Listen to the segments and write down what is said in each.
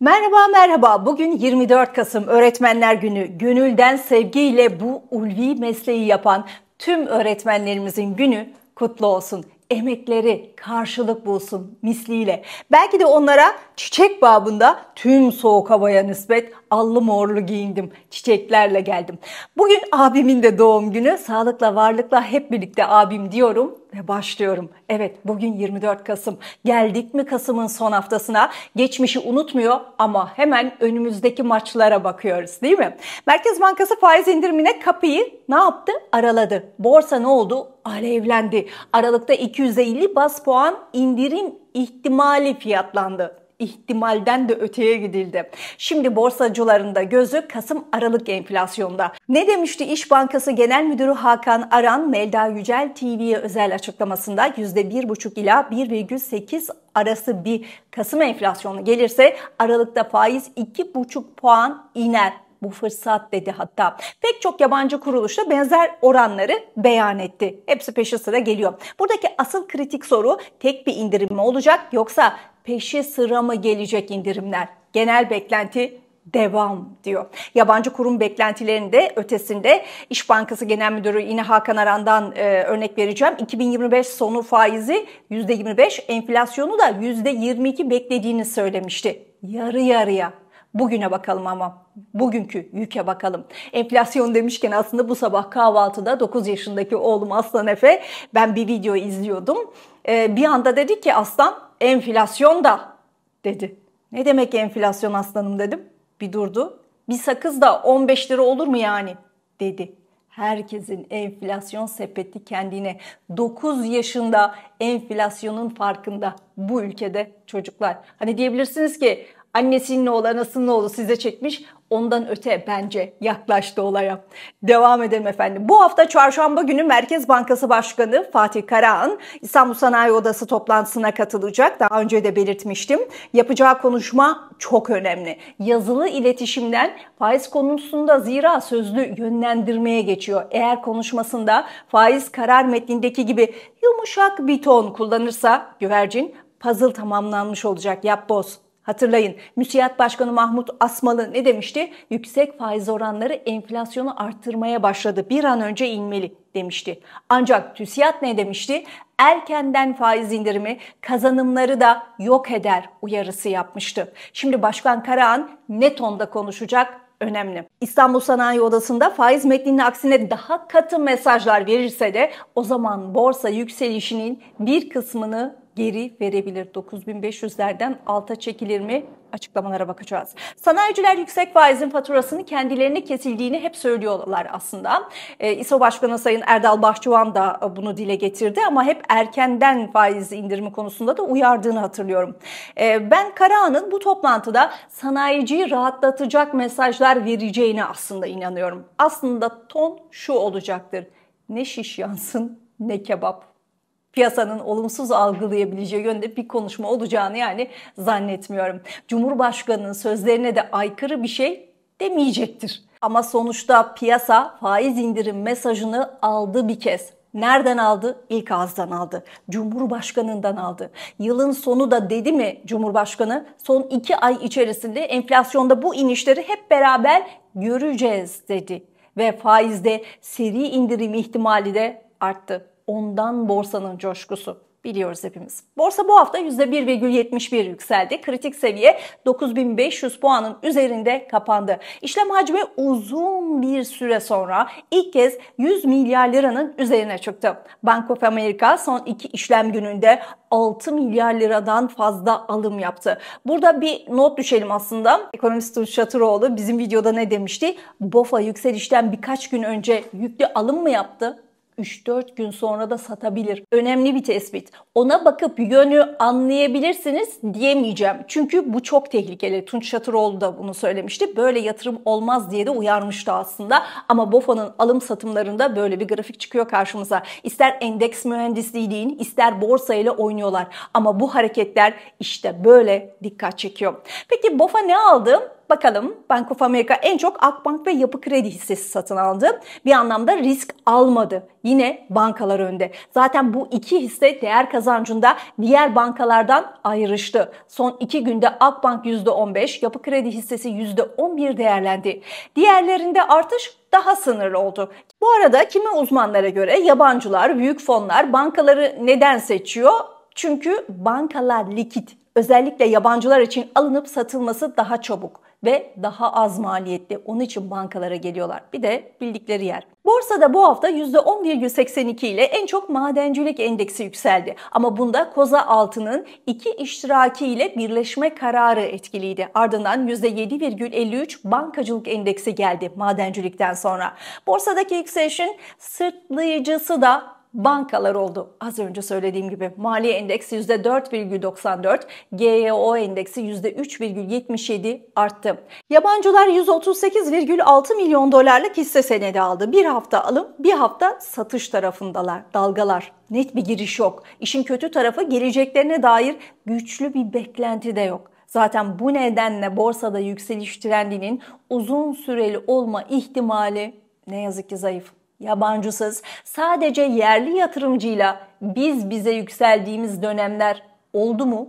Merhaba merhaba. Bugün 24 Kasım Öğretmenler Günü. Gönülden sevgiyle bu ulvi mesleği yapan tüm öğretmenlerimizin günü kutlu olsun. Emekleri, karşılık bulsun misliyle. Belki de onlara çiçek babında tüm soğuk havaya nispet allı morlu giyindim. Çiçeklerle geldim. Bugün abimin de doğum günü. Sağlıkla varlıkla hep birlikte abim diyorum ve başlıyorum. Evet bugün 24 Kasım. Geldik mi Kasım'ın son haftasına? Geçmişi unutmuyor ama hemen önümüzdeki maçlara bakıyoruz değil mi? Merkez Bankası faiz indirimine kapıyı ne yaptı? Araladı. Borsa ne oldu? Alevlendi. Aralıkta 250 bas puan puan indirim ihtimali fiyatlandı ihtimalden de öteye gidildi. Şimdi borsacıların da gözü Kasım Aralık enflasyonda. Ne demişti İş Bankası Genel Müdürü Hakan Aran Melda Yücel TV'ye özel açıklamasında %1,5 ila 1,8 arası bir Kasım enflasyonu gelirse Aralık'ta faiz 2,5 puan iner bu fırsat dedi hatta. Pek çok yabancı kuruluşta benzer oranları beyan etti. Hepsi peşi sıra geliyor. Buradaki asıl kritik soru tek bir indirim mi olacak yoksa peşi sıra mı gelecek indirimler? Genel beklenti devam diyor. Yabancı kurum beklentilerinin de ötesinde İş Bankası Genel Müdürü yine Hakan Aran'dan e, örnek vereceğim. 2025 sonu faizi %25, enflasyonu da %22 beklediğini söylemişti. Yarı yarıya. Bugüne bakalım ama bugünkü yüke bakalım. Enflasyon demişken aslında bu sabah kahvaltıda 9 yaşındaki oğlum Aslan Efe ben bir video izliyordum. Ee, bir anda dedi ki Aslan enflasyon da dedi. Ne demek enflasyon aslanım dedim. Bir durdu. Bir sakız da 15 lira olur mu yani dedi. Herkesin enflasyon sepeti kendine 9 yaşında enflasyonun farkında bu ülkede çocuklar. Hani diyebilirsiniz ki Annesinin oğlu, anasının oğlu size çekmiş. Ondan öte bence yaklaştı olaya. Devam edelim efendim. Bu hafta çarşamba günü Merkez Bankası Başkanı Fatih Karahan İstanbul Sanayi Odası toplantısına katılacak. Daha önce de belirtmiştim. Yapacağı konuşma çok önemli. Yazılı iletişimden faiz konusunda zira sözlü yönlendirmeye geçiyor. Eğer konuşmasında faiz karar metnindeki gibi yumuşak bir ton kullanırsa güvercin puzzle tamamlanmış olacak. Yap boz. Hatırlayın müsiyat başkanı Mahmut Asmalı ne demişti? Yüksek faiz oranları enflasyonu arttırmaya başladı. Bir an önce inmeli demişti. Ancak TÜSİAD ne demişti? Erkenden faiz indirimi kazanımları da yok eder uyarısı yapmıştı. Şimdi Başkan Karahan ne tonda konuşacak önemli. İstanbul Sanayi Odası'nda faiz metninin aksine daha katı mesajlar verirse de o zaman borsa yükselişinin bir kısmını geri verebilir. 9500'lerden alta çekilir mi? Açıklamalara bakacağız. Sanayiciler yüksek faizin faturasını kendilerine kesildiğini hep söylüyorlar aslında. E, İSO Başkanı Sayın Erdal Bahçıvan da e, bunu dile getirdi ama hep erkenden faiz indirimi konusunda da uyardığını hatırlıyorum. E, ben Karahan'ın bu toplantıda sanayiciyi rahatlatacak mesajlar vereceğine aslında inanıyorum. Aslında ton şu olacaktır. Ne şiş yansın ne kebap piyasanın olumsuz algılayabileceği yönde bir konuşma olacağını yani zannetmiyorum. Cumhurbaşkanının sözlerine de aykırı bir şey demeyecektir. Ama sonuçta piyasa faiz indirim mesajını aldı bir kez. Nereden aldı? İlk ağızdan aldı. Cumhurbaşkanından aldı. Yılın sonu da dedi mi Cumhurbaşkanı? Son iki ay içerisinde enflasyonda bu inişleri hep beraber göreceğiz dedi. Ve faizde seri indirim ihtimali de arttı ondan borsanın coşkusu biliyoruz hepimiz. Borsa bu hafta %1,71 yükseldi. Kritik seviye 9500 puanın üzerinde kapandı. İşlem hacmi uzun bir süre sonra ilk kez 100 milyar liranın üzerine çıktı. Bank of America son iki işlem gününde 6 milyar liradan fazla alım yaptı. Burada bir not düşelim aslında. Ekonomist Tunç Şatıroğlu bizim videoda ne demişti? BOFA yükselişten birkaç gün önce yüklü alım mı yaptı? 3-4 gün sonra da satabilir. Önemli bir tespit. Ona bakıp yönü anlayabilirsiniz diyemeyeceğim. Çünkü bu çok tehlikeli. Tunç Şatıroğlu da bunu söylemişti. Böyle yatırım olmaz diye de uyarmıştı aslında. Ama BOFA'nın alım satımlarında böyle bir grafik çıkıyor karşımıza. İster endeks mühendisliği deyin, ister borsa ile oynuyorlar. Ama bu hareketler işte böyle dikkat çekiyor. Peki BOFA ne aldı? Bakalım Bank of America en çok Akbank ve Yapı Kredi hissesi satın aldı. Bir anlamda risk almadı. Yine bankalar önde. Zaten bu iki hisse değer kazancında diğer bankalardan ayrıştı. Son iki günde Akbank %15, Yapı Kredi hissesi %11 değerlendi. Diğerlerinde artış daha sınırlı oldu. Bu arada kimi uzmanlara göre yabancılar, büyük fonlar bankaları neden seçiyor? Çünkü bankalar likit, özellikle yabancılar için alınıp satılması daha çabuk ve daha az maliyetli. Onun için bankalara geliyorlar. Bir de bildikleri yer. Borsada bu hafta %10,82 ile en çok madencilik endeksi yükseldi. Ama bunda koza altının iki iştiraki ile birleşme kararı etkiliydi. Ardından %7,53 bankacılık endeksi geldi madencilikten sonra. Borsadaki yükselişin sırtlayıcısı da bankalar oldu. Az önce söylediğim gibi maliye endeksi %4,94, GEO endeksi %3,77 arttı. Yabancılar 138,6 milyon dolarlık hisse senedi aldı. Bir hafta alım, bir hafta satış tarafındalar, dalgalar. Net bir giriş yok. İşin kötü tarafı geleceklerine dair güçlü bir beklenti de yok. Zaten bu nedenle borsada yükseliş trendinin uzun süreli olma ihtimali ne yazık ki zayıf yabancısız, sadece yerli yatırımcıyla biz bize yükseldiğimiz dönemler oldu mu?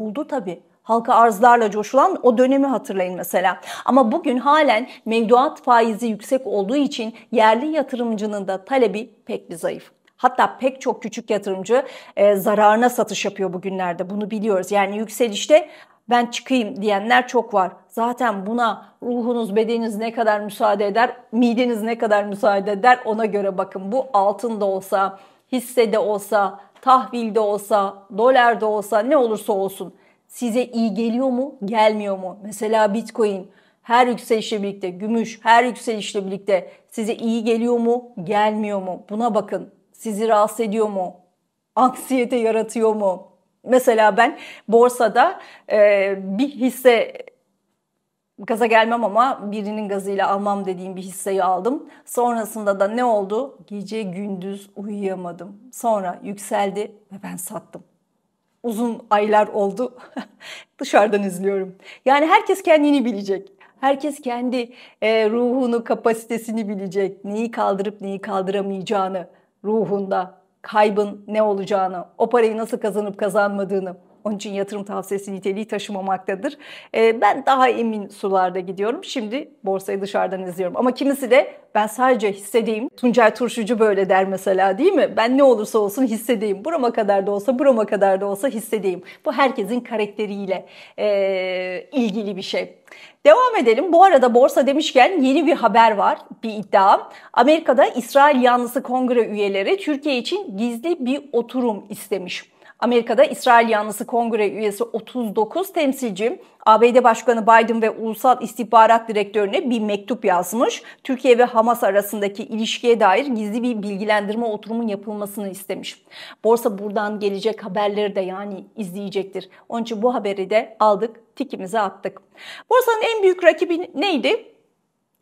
Oldu tabii halka arzlarla coşulan o dönemi hatırlayın mesela. Ama bugün halen mevduat faizi yüksek olduğu için yerli yatırımcının da talebi pek bir zayıf. Hatta pek çok küçük yatırımcı e, zararına satış yapıyor bugünlerde. Bunu biliyoruz. Yani yükselişte ben çıkayım diyenler çok var. Zaten buna ruhunuz, bedeniniz ne kadar müsaade eder, mideniz ne kadar müsaade eder ona göre bakın. Bu altın da olsa, hissede olsa, tahvilde olsa, dolarda olsa ne olursa olsun size iyi geliyor mu, gelmiyor mu? Mesela Bitcoin her yükselişle birlikte, gümüş her yükselişle birlikte size iyi geliyor mu, gelmiyor mu? Buna bakın. Sizi rahatsız ediyor mu? Anksiyete yaratıyor mu? Mesela ben borsada e, bir hisse gaza gelmem ama birinin gazıyla almam dediğim bir hisseyi aldım. Sonrasında da ne oldu? Gece gündüz uyuyamadım. Sonra yükseldi ve ben sattım. Uzun aylar oldu. Dışarıdan izliyorum. Yani herkes kendini bilecek. Herkes kendi e, ruhunu, kapasitesini bilecek. Neyi kaldırıp neyi kaldıramayacağını ruhunda, kaybın ne olacağını, o parayı nasıl kazanıp kazanmadığını onun için yatırım tavsiyesi niteliği taşımamaktadır. E, ben daha emin sularda gidiyorum. Şimdi borsayı dışarıdan izliyorum. Ama kimisi de ben sadece hissedeyim. Tuncay Turşucu böyle der mesela değil mi? Ben ne olursa olsun hissedeyim. Burama kadar da olsa burama kadar da olsa hissedeyim. Bu herkesin karakteriyle e, ilgili bir şey. Devam edelim. Bu arada borsa demişken yeni bir haber var, bir iddia. Amerika'da İsrail yanlısı kongre üyeleri Türkiye için gizli bir oturum istemiş. Amerika'da İsrail yanlısı kongre üyesi 39 temsilci ABD Başkanı Biden ve Ulusal İstihbarat Direktörüne bir mektup yazmış. Türkiye ve Hamas arasındaki ilişkiye dair gizli bir bilgilendirme oturumun yapılmasını istemiş. Borsa buradan gelecek haberleri de yani izleyecektir. Onun için bu haberi de aldık, tikimize attık. Borsanın en büyük rakibi neydi?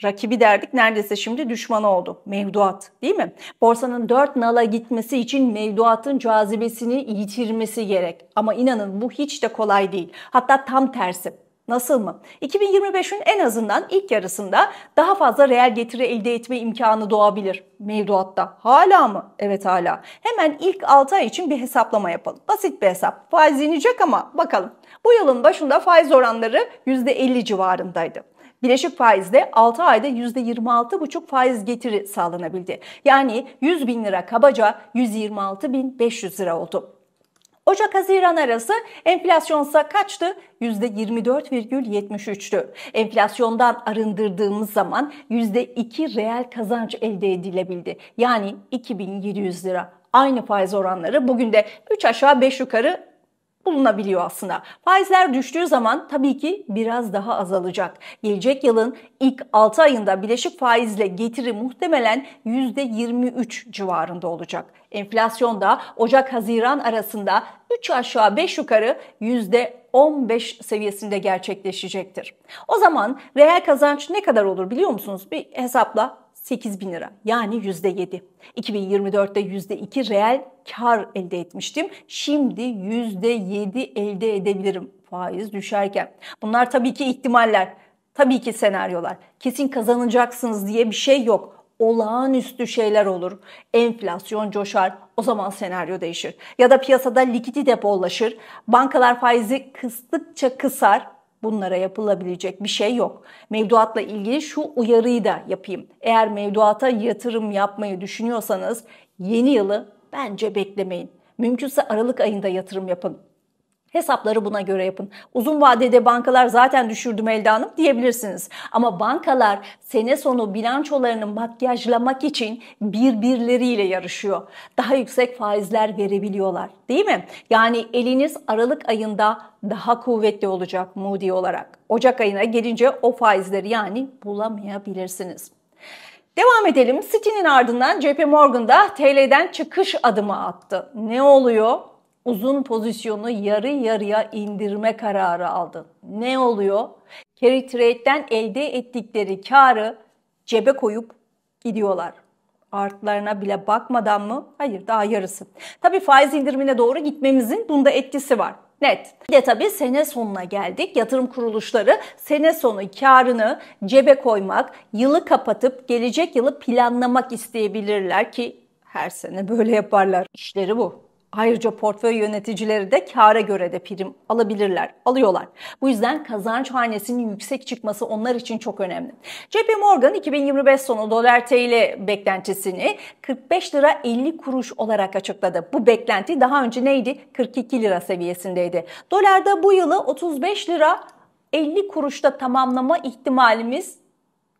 rakibi derdik neredeyse şimdi düşman oldu. Mevduat değil mi? Borsanın dört nala gitmesi için mevduatın cazibesini yitirmesi gerek. Ama inanın bu hiç de kolay değil. Hatta tam tersi. Nasıl mı? 2025'ün en azından ilk yarısında daha fazla reel getiri elde etme imkanı doğabilir mevduatta. Hala mı? Evet hala. Hemen ilk 6 ay için bir hesaplama yapalım. Basit bir hesap. Faiz inecek ama bakalım. Bu yılın başında faiz oranları %50 civarındaydı bileşik faizle 6 ayda %26,5 faiz getiri sağlanabildi. Yani 100 bin lira kabaca 126 bin 500 lira oldu. Ocak-Haziran arası enflasyonsa kaçtı? %24,73'tü. Enflasyondan arındırdığımız zaman %2 reel kazanç elde edilebildi. Yani 2700 lira. Aynı faiz oranları bugün de 3 aşağı 5 yukarı bulunabiliyor aslında. Faizler düştüğü zaman tabii ki biraz daha azalacak. Gelecek yılın ilk 6 ayında bileşik faizle getiri muhtemelen %23 civarında olacak. Enflasyon da Ocak-Haziran arasında 3 aşağı 5 yukarı %15 seviyesinde gerçekleşecektir. O zaman reel kazanç ne kadar olur biliyor musunuz? Bir hesapla 8 bin lira yani yüzde %7. 2024'te iki reel kar elde etmiştim. Şimdi yüzde yedi elde edebilirim faiz düşerken. Bunlar tabii ki ihtimaller, tabii ki senaryolar. Kesin kazanacaksınız diye bir şey yok olağanüstü şeyler olur. Enflasyon coşar, o zaman senaryo değişir. Ya da piyasada likidi bollaşır, bankalar faizi kıstıkça kısar, bunlara yapılabilecek bir şey yok. Mevduatla ilgili şu uyarıyı da yapayım. Eğer mevduata yatırım yapmayı düşünüyorsanız yeni yılı bence beklemeyin. Mümkünse Aralık ayında yatırım yapın. Hesapları buna göre yapın. Uzun vadede bankalar zaten düşürdü Melda Hanım diyebilirsiniz. Ama bankalar sene sonu bilançolarını makyajlamak için birbirleriyle yarışıyor. Daha yüksek faizler verebiliyorlar değil mi? Yani eliniz Aralık ayında daha kuvvetli olacak Moody olarak. Ocak ayına gelince o faizleri yani bulamayabilirsiniz. Devam edelim. City'nin ardından JP Morgan da TL'den çıkış adımı attı. Ne oluyor? uzun pozisyonu yarı yarıya indirme kararı aldın. Ne oluyor? Carry trade'den elde ettikleri karı cebe koyup gidiyorlar. Artlarına bile bakmadan mı? Hayır daha yarısı. Tabii faiz indirimine doğru gitmemizin bunda etkisi var. Net. Bir de tabii sene sonuna geldik. Yatırım kuruluşları sene sonu karını cebe koymak, yılı kapatıp gelecek yılı planlamak isteyebilirler ki her sene böyle yaparlar. İşleri bu. Ayrıca portföy yöneticileri de kâra göre de prim alabilirler, alıyorlar. Bu yüzden kazanç hanesinin yüksek çıkması onlar için çok önemli. JP Morgan 2025 sonu dolar TL beklentisini 45 lira 50 kuruş olarak açıkladı. Bu beklenti daha önce neydi? 42 lira seviyesindeydi. Dolarda bu yılı 35 lira 50 kuruşta tamamlama ihtimalimiz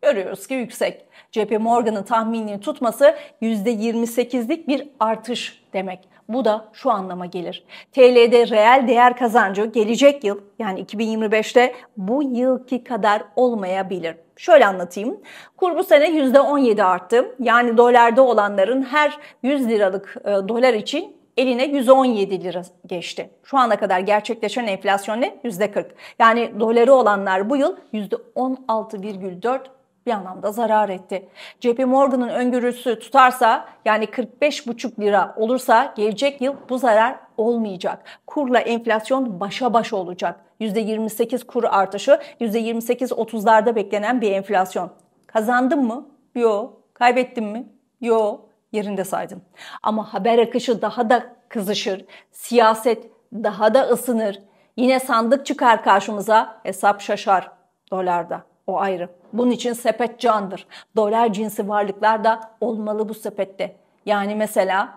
görüyoruz ki yüksek. JP Morgan'ın tahminini tutması %28'lik bir artış demek. Bu da şu anlama gelir. TL'de reel değer kazancı gelecek yıl yani 2025'te bu yılki kadar olmayabilir. Şöyle anlatayım. Kur bu sene %17 arttı. Yani dolarda olanların her 100 liralık e, dolar için eline 117 lira geçti. Şu ana kadar gerçekleşen enflasyon ne? %40. Yani doları olanlar bu yıl %16,4 bir anlamda zarar etti. JP Morgan'ın öngörüsü tutarsa yani 45,5 lira olursa gelecek yıl bu zarar olmayacak. Kurla enflasyon başa baş olacak. %28 kur artışı, %28-30'larda beklenen bir enflasyon. Kazandın mı? Yo. Kaybettin mi? Yo. Yerinde saydım. Ama haber akışı daha da kızışır. Siyaset daha da ısınır. Yine sandık çıkar karşımıza. Hesap şaşar dolarda. O ayrı. Bunun için sepet candır. Dolar cinsi varlıklar da olmalı bu sepette. Yani mesela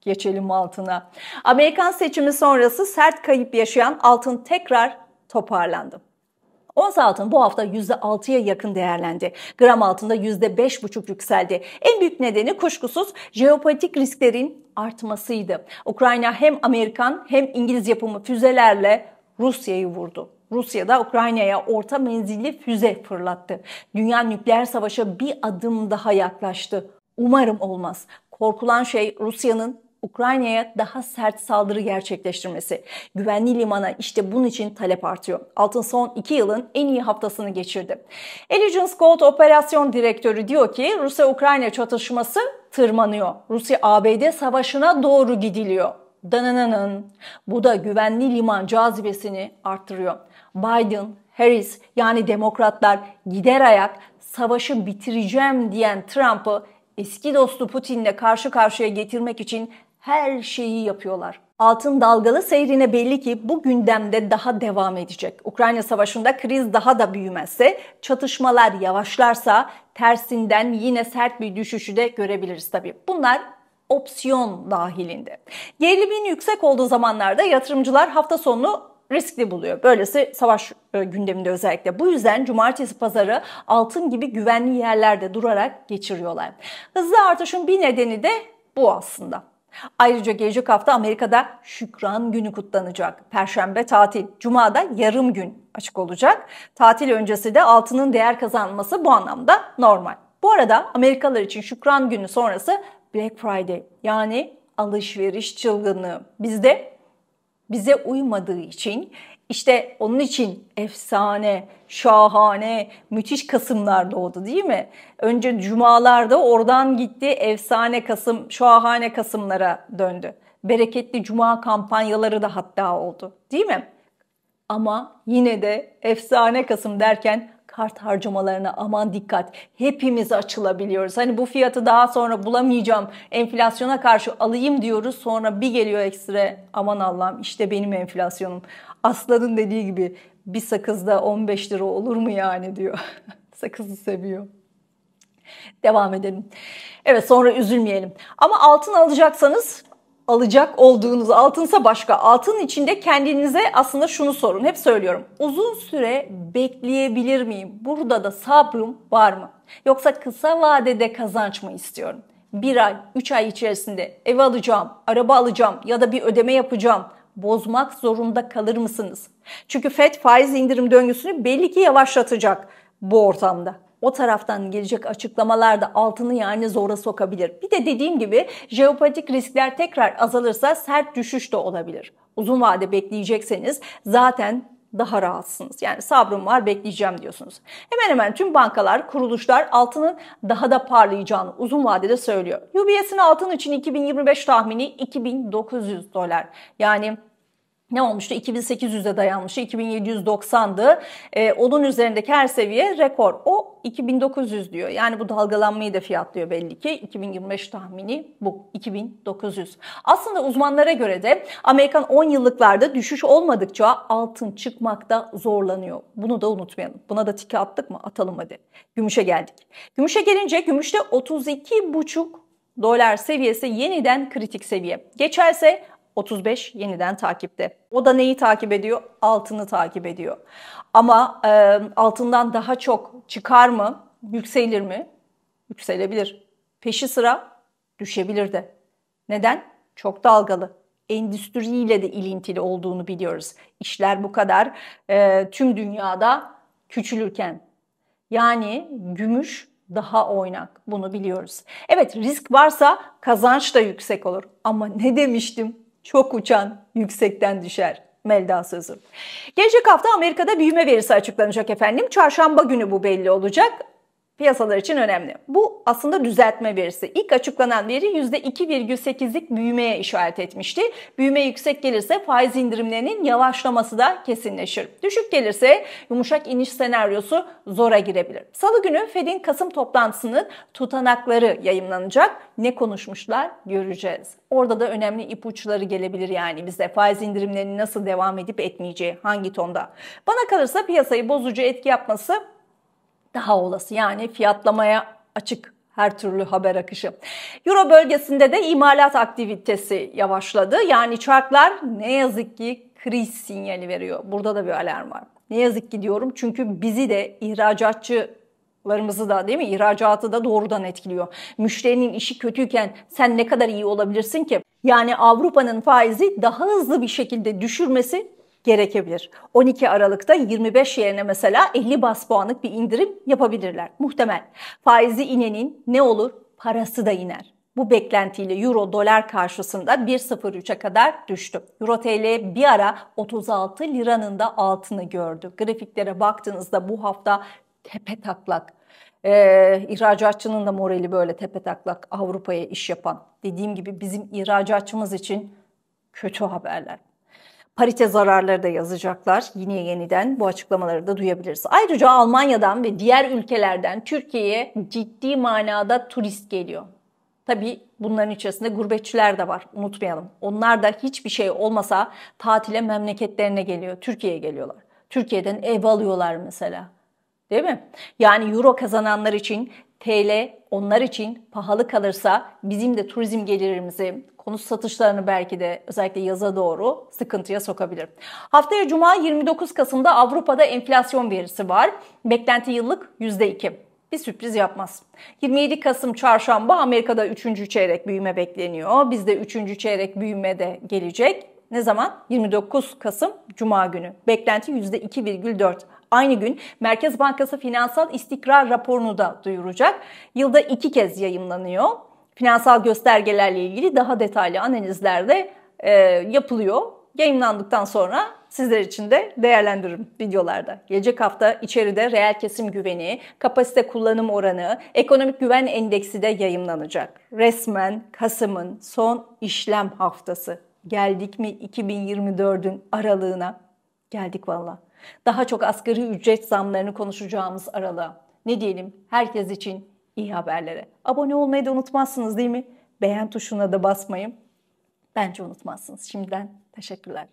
geçelim altına. Amerikan seçimi sonrası sert kayıp yaşayan altın tekrar toparlandı. Ons altın bu hafta %6'ya yakın değerlendi. Gram altında %5,5 yükseldi. En büyük nedeni kuşkusuz jeopolitik risklerin artmasıydı. Ukrayna hem Amerikan hem İngiliz yapımı füzelerle Rusya'yı vurdu. Rusya'da Ukrayna'ya orta menzilli füze fırlattı. Dünya nükleer savaşa bir adım daha yaklaştı. Umarım olmaz. Korkulan şey Rusya'nın Ukrayna'ya daha sert saldırı gerçekleştirmesi. Güvenli limana işte bunun için talep artıyor. Altın son 2 yılın en iyi haftasını geçirdi. Allegiance Gold Operasyon Direktörü diyor ki Rusya-Ukrayna çatışması tırmanıyor. Rusya-ABD savaşına doğru gidiliyor. Danananın. Bu da güvenli liman cazibesini arttırıyor. Biden, Harris yani demokratlar gider ayak savaşı bitireceğim diyen Trump'ı eski dostu Putin'le karşı karşıya getirmek için her şeyi yapıyorlar. Altın dalgalı seyrine belli ki bu gündemde daha devam edecek. Ukrayna Savaşı'nda kriz daha da büyümezse, çatışmalar yavaşlarsa tersinden yine sert bir düşüşü de görebiliriz tabii. Bunlar opsiyon dahilinde. Gerilimin yüksek olduğu zamanlarda yatırımcılar hafta sonu riskli buluyor. Böylesi savaş e, gündeminde özellikle. Bu yüzden cumartesi pazarı altın gibi güvenli yerlerde durarak geçiriyorlar. Hızlı artışın bir nedeni de bu aslında. Ayrıca gelecek hafta Amerika'da Şükran Günü kutlanacak. Perşembe tatil, Cuma'da yarım gün açık olacak. Tatil öncesi de altının değer kazanması bu anlamda normal. Bu arada Amerikalılar için Şükran Günü sonrası Black Friday yani alışveriş çılgınlığı. Bizde bize uymadığı için işte onun için efsane, şahane, müthiş Kasımlar doğdu değil mi? Önce cumalarda oradan gitti efsane Kasım, şahane Kasımlara döndü. Bereketli cuma kampanyaları da hatta oldu değil mi? Ama yine de efsane Kasım derken kart harcamalarına aman dikkat. Hepimiz açılabiliyoruz. Hani bu fiyatı daha sonra bulamayacağım. Enflasyona karşı alayım diyoruz. Sonra bir geliyor ekstra. Aman Allah'ım işte benim enflasyonum. Aslan'ın dediği gibi bir sakızda 15 lira olur mu yani diyor. Sakızı seviyor. Devam edelim. Evet sonra üzülmeyelim. Ama altın alacaksanız alacak olduğunuz altınsa başka. Altın içinde kendinize aslında şunu sorun. Hep söylüyorum. Uzun süre bekleyebilir miyim? Burada da sabrım var mı? Yoksa kısa vadede kazanç mı istiyorum? Bir ay, üç ay içerisinde ev alacağım, araba alacağım ya da bir ödeme yapacağım bozmak zorunda kalır mısınız? Çünkü FED faiz indirim döngüsünü belli ki yavaşlatacak bu ortamda o taraftan gelecek açıklamalar da altını yani zora sokabilir. Bir de dediğim gibi jeopolitik riskler tekrar azalırsa sert düşüş de olabilir. Uzun vade bekleyecekseniz zaten daha rahatsınız. Yani sabrım var bekleyeceğim diyorsunuz. Hemen hemen tüm bankalar, kuruluşlar altının daha da parlayacağını uzun vadede söylüyor. UBS'in altın için 2025 tahmini 2900 dolar. Yani ne olmuştu? 2800'e dayanmıştı. 2790'dı. E, ee, onun üzerindeki her seviye rekor. O 2900 diyor. Yani bu dalgalanmayı da fiyatlıyor belli ki. 2025 tahmini bu. 2900. Aslında uzmanlara göre de Amerikan 10 yıllıklarda düşüş olmadıkça altın çıkmakta zorlanıyor. Bunu da unutmayalım. Buna da tiki attık mı? Atalım hadi. Gümüşe geldik. Gümüşe gelince gümüşte 32,5 dolar seviyesi yeniden kritik seviye. Geçerse 35 yeniden takipte. O da neyi takip ediyor? Altını takip ediyor. Ama e, altından daha çok çıkar mı? Yükselir mi? Yükselebilir. Peşi sıra düşebilir de. Neden? Çok dalgalı. Endüstriyle de ilintili olduğunu biliyoruz. İşler bu kadar e, tüm dünyada küçülürken. Yani gümüş daha oynak. Bunu biliyoruz. Evet risk varsa kazanç da yüksek olur. Ama ne demiştim? çok uçan yüksekten düşer. Melda sözü. Gelecek hafta Amerika'da büyüme verisi açıklanacak efendim. Çarşamba günü bu belli olacak piyasalar için önemli. Bu aslında düzeltme verisi. İlk açıklanan veri %2,8'lik büyümeye işaret etmişti. Büyüme yüksek gelirse faiz indirimlerinin yavaşlaması da kesinleşir. Düşük gelirse yumuşak iniş senaryosu zora girebilir. Salı günü Fed'in Kasım toplantısının tutanakları yayınlanacak. Ne konuşmuşlar göreceğiz. Orada da önemli ipuçları gelebilir yani bize faiz indirimlerinin nasıl devam edip etmeyeceği, hangi tonda. Bana kalırsa piyasayı bozucu etki yapması daha olası yani fiyatlamaya açık her türlü haber akışı. Euro bölgesinde de imalat aktivitesi yavaşladı. Yani çarklar ne yazık ki kriz sinyali veriyor. Burada da bir alarm var. Ne yazık ki diyorum çünkü bizi de ihracatçı larımızı da değil mi ihracatı da doğrudan etkiliyor. Müşterinin işi kötüyken sen ne kadar iyi olabilirsin ki? Yani Avrupa'nın faizi daha hızlı bir şekilde düşürmesi gerekebilir. 12 Aralık'ta 25 yerine mesela 50 bas puanlık bir indirim yapabilirler. Muhtemel. Faizi inenin ne olur? Parası da iner. Bu beklentiyle euro dolar karşısında 1.03'e kadar düştü. Euro TL bir ara 36 liranın da altını gördü. Grafiklere baktığınızda bu hafta tepe taklak. Ee, ihracatçının da morali böyle tepe taklak Avrupa'ya iş yapan. Dediğim gibi bizim ihracatçımız için kötü haberler. Parite zararları da yazacaklar. Yine yeniden bu açıklamaları da duyabiliriz. Ayrıca Almanya'dan ve diğer ülkelerden Türkiye'ye ciddi manada turist geliyor. Tabi bunların içerisinde gurbetçiler de var unutmayalım. Onlar da hiçbir şey olmasa tatile memleketlerine geliyor, Türkiye'ye geliyorlar. Türkiye'den ev alıyorlar mesela. Değil mi? Yani euro kazananlar için TL onlar için pahalı kalırsa bizim de turizm gelirimizi, konut satışlarını belki de özellikle yaza doğru sıkıntıya sokabilir. Haftaya Cuma 29 Kasım'da Avrupa'da enflasyon verisi var. Beklenti yıllık %2 bir sürpriz yapmaz. 27 Kasım çarşamba Amerika'da 3. çeyrek büyüme bekleniyor. Bizde 3. çeyrek büyüme de gelecek. Ne zaman? 29 Kasım Cuma günü. Beklenti %2,4 aynı gün Merkez Bankası Finansal İstikrar raporunu da duyuracak. Yılda iki kez yayımlanıyor. Finansal göstergelerle ilgili daha detaylı analizler de e, yapılıyor. Yayınlandıktan sonra sizler için de değerlendiririm videolarda. Gelecek hafta içeride reel kesim güveni, kapasite kullanım oranı, ekonomik güven endeksi de yayınlanacak. Resmen Kasım'ın son işlem haftası. Geldik mi 2024'ün aralığına? Geldik valla. Daha çok asgari ücret zamlarını konuşacağımız aralığa. Ne diyelim herkes için iyi haberlere. Abone olmayı da unutmazsınız değil mi? Beğen tuşuna da basmayın. Bence unutmazsınız. Şimdiden teşekkürler.